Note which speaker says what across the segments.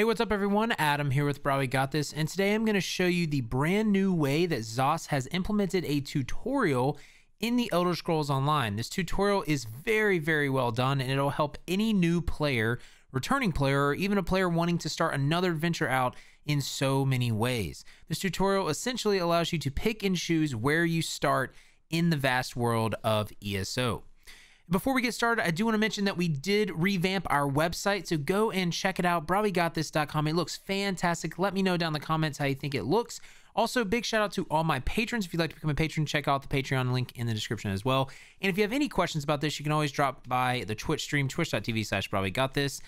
Speaker 1: Hey, what's up everyone? Adam here with Broadway Got This, and today I'm going to show you the brand new way that Zos has implemented a tutorial in the Elder Scrolls Online. This tutorial is very, very well done, and it'll help any new player, returning player, or even a player wanting to start another adventure out in so many ways. This tutorial essentially allows you to pick and choose where you start in the vast world of ESO. Before we get started, I do want to mention that we did revamp our website, so go and check it out, BrobbyGotThis.com. It looks fantastic. Let me know down in the comments how you think it looks. Also, big shout out to all my patrons. If you'd like to become a patron, check out the Patreon link in the description as well. And if you have any questions about this, you can always drop by the Twitch stream, twitch.tv slash BrobbyGotThis.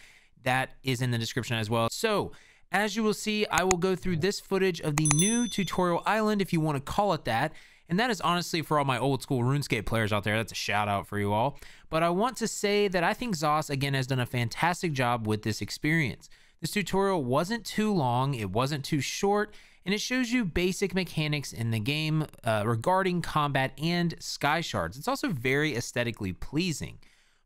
Speaker 1: That is in the description as well. So as you will see, I will go through this footage of the new tutorial island, if you want to call it that. And that is honestly for all my old school RuneScape players out there. That's a shout out for you all. But I want to say that I think Zoss, again, has done a fantastic job with this experience. This tutorial wasn't too long, it wasn't too short, and it shows you basic mechanics in the game uh, regarding combat and sky shards. It's also very aesthetically pleasing.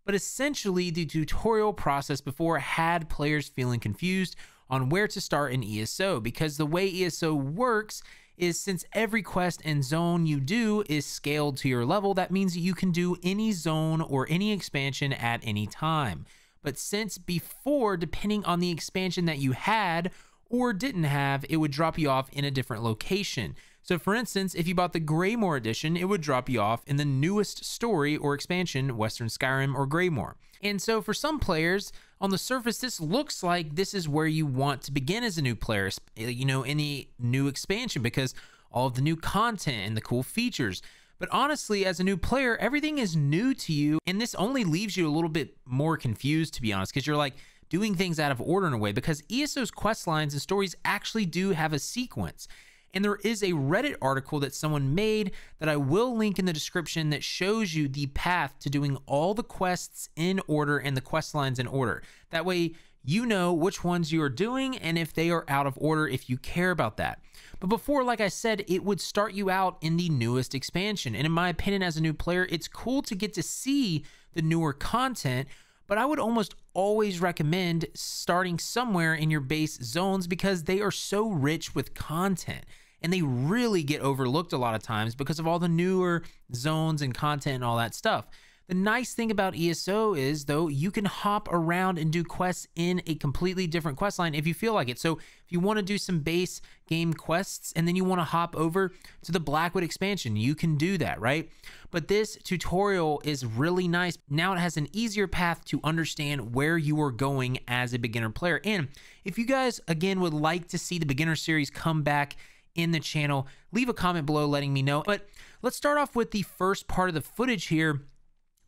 Speaker 1: But essentially, the tutorial process before had players feeling confused on where to start in ESO because the way ESO works is since every quest and zone you do is scaled to your level, that means you can do any zone or any expansion at any time. But since before, depending on the expansion that you had or didn't have, it would drop you off in a different location. So, for instance, if you bought the Greymore edition, it would drop you off in the newest story or expansion, Western Skyrim or Greymore. And so, for some players, on the surface, this looks like this is where you want to begin as a new player, eh, you know, any new expansion because all of the new content and the cool features. But honestly, as a new player, everything is new to you, and this only leaves you a little bit more confused, to be honest, because you're like doing things out of order in a way, because ESO's quest lines and stories actually do have a sequence. And there is a Reddit article that someone made that I will link in the description that shows you the path to doing all the quests in order and the quest lines in order. That way, you know which ones you are doing and if they are out of order if you care about that. But before, like I said, it would start you out in the newest expansion. And in my opinion, as a new player, it's cool to get to see the newer content, but I would almost always recommend starting somewhere in your base zones because they are so rich with content and they really get overlooked a lot of times because of all the newer zones and content and all that stuff. The nice thing about ESO is, though, you can hop around and do quests in a completely different quest line if you feel like it. So, if you want to do some base game quests and then you want to hop over to the Blackwood expansion, you can do that, right? But this tutorial is really nice. Now it has an easier path to understand where you are going as a beginner player. And if you guys, again, would like to see the beginner series come back in the channel. Leave a comment below letting me know. But let's start off with the first part of the footage here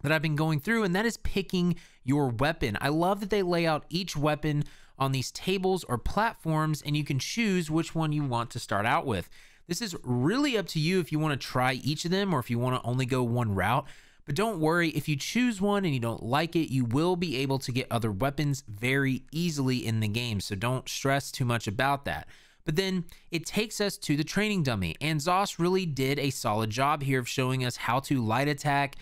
Speaker 1: that I've been going through, and that is picking your weapon. I love that they lay out each weapon on these tables or platforms, and you can choose which one you want to start out with. This is really up to you if you want to try each of them or if you want to only go one route. But don't worry, if you choose one and you don't like it, you will be able to get other weapons very easily in the game. So don't stress too much about that. But then it takes us to the training dummy, and Zoss really did a solid job here of showing us how to light attack,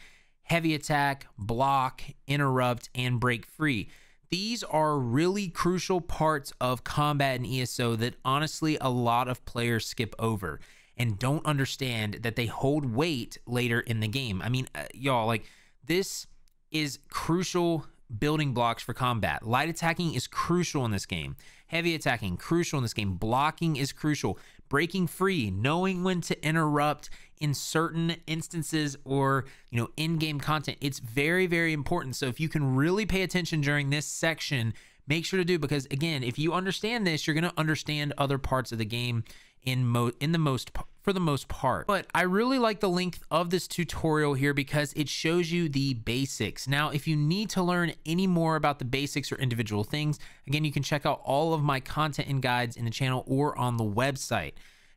Speaker 1: heavy attack, block, interrupt, and break free. These are really crucial parts of combat in ESO that honestly a lot of players skip over and don't understand that they hold weight later in the game. I mean, uh, y'all, like this is crucial building blocks for combat. Light attacking is crucial in this game. Heavy attacking, crucial in this game. Blocking is crucial. Breaking free, knowing when to interrupt in certain instances or, you know, in-game content. It's very, very important. So if you can really pay attention during this section, make sure to do because again, if you understand this, you're going to understand other parts of the game in mo in the most for the most part. But I really like the length of this tutorial here because it shows you the basics. Now, if you need to learn any more about the basics or individual things, again, you can check out all of my content and guides in the channel or on the website.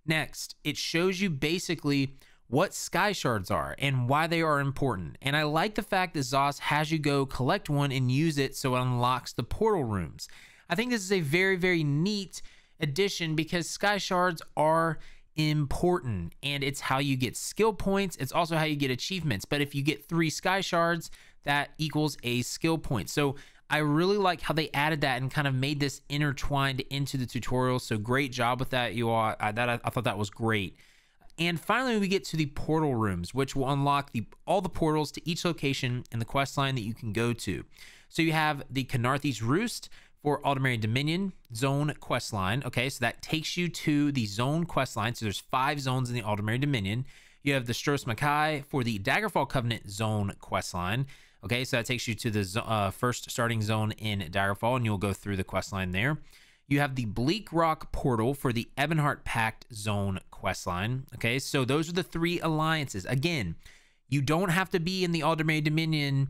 Speaker 1: Next, it shows you basically what sky shards are and why they are important. And I like the fact that Zos has you go collect one and use it so it unlocks the portal rooms. I think this is a very, very neat addition because sky shards are important and it's how you get skill points. It's also how you get achievements. But if you get three sky shards, that equals a skill point. So I really like how they added that and kind of made this intertwined into the tutorial. So great job with that, you all. I, that, I thought that was great. And finally, we get to the portal rooms, which will unlock the, all the portals to each location in the quest line that you can go to. So you have the Canarthi's Roost, for Aldemerian Dominion zone quest line. Okay, so that takes you to the zone quest line. So there's five zones in the Aldemerian Dominion. You have the Stros Makai for the Daggerfall Covenant zone quest line. Okay, so that takes you to the uh, first starting zone in Daggerfall, and you'll go through the quest line there. You have the Bleak Rock Portal for the Ebonheart Pact Zone quest line. Okay, so those are the three alliances. Again, you don't have to be in the Aldermay Dominion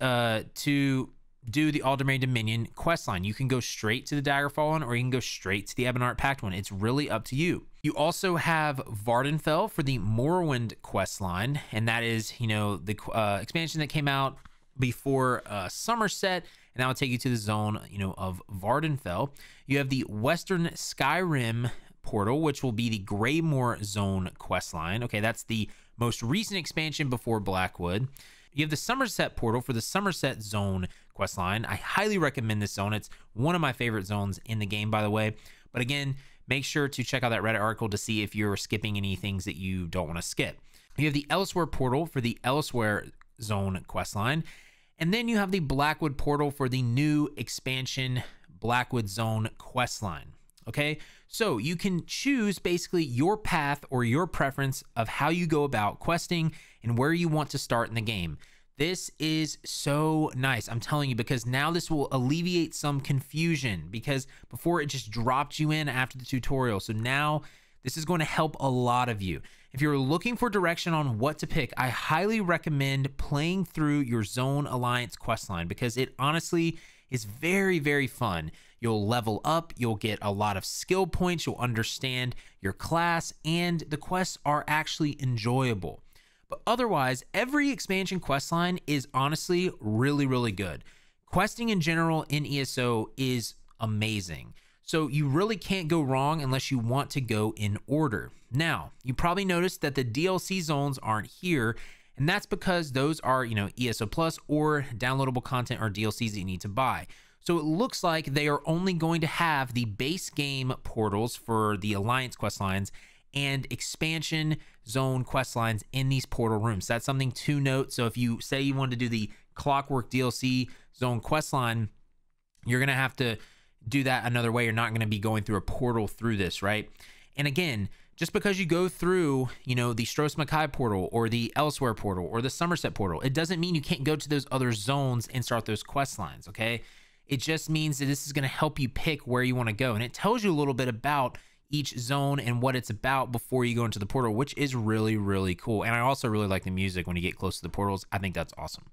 Speaker 1: uh, to do the Aldermay Dominion quest line. You can go straight to the Daggerfall one, or you can go straight to the Ebonheart Pact one. It's really up to you. You also have Vardenfell for the Morrowind quest line, and that is, you know, the uh, expansion that came out before uh, Somerset, and that will take you to the zone, you know, of Vardenfell. You have the Western Skyrim portal, which will be the Greymoor Zone quest line. Okay, that's the most recent expansion before Blackwood. You have the Somerset portal for the Somerset Zone quest line. I highly recommend this zone. It's one of my favorite zones in the game, by the way. But again, make sure to check out that Reddit article to see if you're skipping any things that you don't want to skip. You have the Elsewhere portal for the Elsewhere zone quest line. And then you have the Blackwood portal for the new expansion Blackwood Zone quest line. Okay, so you can choose basically your path or your preference of how you go about questing and where you want to start in the game. This is so nice. I'm telling you, because now this will alleviate some confusion because before it just dropped you in after the tutorial. So now this is going to help a lot of you. If you're looking for direction on what to pick, I highly recommend playing through your Zone Alliance questline because it honestly is very, very fun. You'll level up, you'll get a lot of skill points, you'll understand your class, and the quests are actually enjoyable. But otherwise, every expansion quest line is honestly really, really good. Questing in general in ESO is amazing. So you really can't go wrong unless you want to go in order. Now, you probably noticed that the DLC zones aren't here, and that's because those are, you know, ESO Plus or downloadable content or DLCs that you need to buy. So it looks like they are only going to have the base game portals for the Alliance quest lines and expansion zone quest lines in these portal rooms. That's something to note. So if you say you want to do the Clockwork DLC zone quest line, you're going to have to do that another way. You're not going to be going through a portal through this, right? And again, just because you go through, you know, the Stros Makai portal or the Elsewhere portal or the Somerset portal, it doesn't mean you can't go to those other zones and start those quest lines, okay? It just means that this is going to help you pick where you want to go. And it tells you a little bit about each zone and what it's about before you go into the portal, which is really, really cool. And I also really like the music when you get close to the portals. I think that's awesome.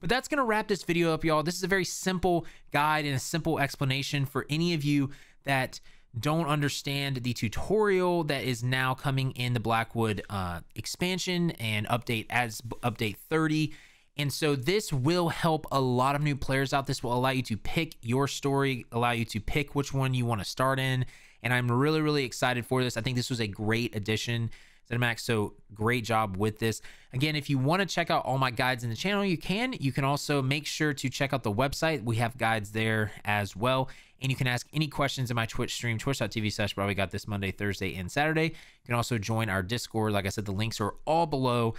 Speaker 1: But that's going to wrap this video up, y'all. This is a very simple guide and a simple explanation for any of you that don't understand the tutorial that is now coming in the Blackwood uh, expansion and update as update 30. And so this will help a lot of new players out. This will allow you to pick your story, allow you to pick which one you want to start in and I'm really, really excited for this. I think this was a great addition. Cinemax, so great job with this. Again, if you want to check out all my guides in the channel, you can. You can also make sure to check out the website. We have guides there as well. And you can ask any questions in my Twitch stream, twitch.tv slash probably got this Monday, Thursday, and Saturday. You can also join our Discord. Like I said, the links are all below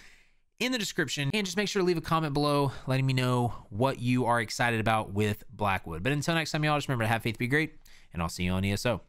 Speaker 1: in the description. And just make sure to leave a comment below letting me know what you are excited about with Blackwood. But until next time, y'all, just remember to have faith, be great, and I'll see you on ESO.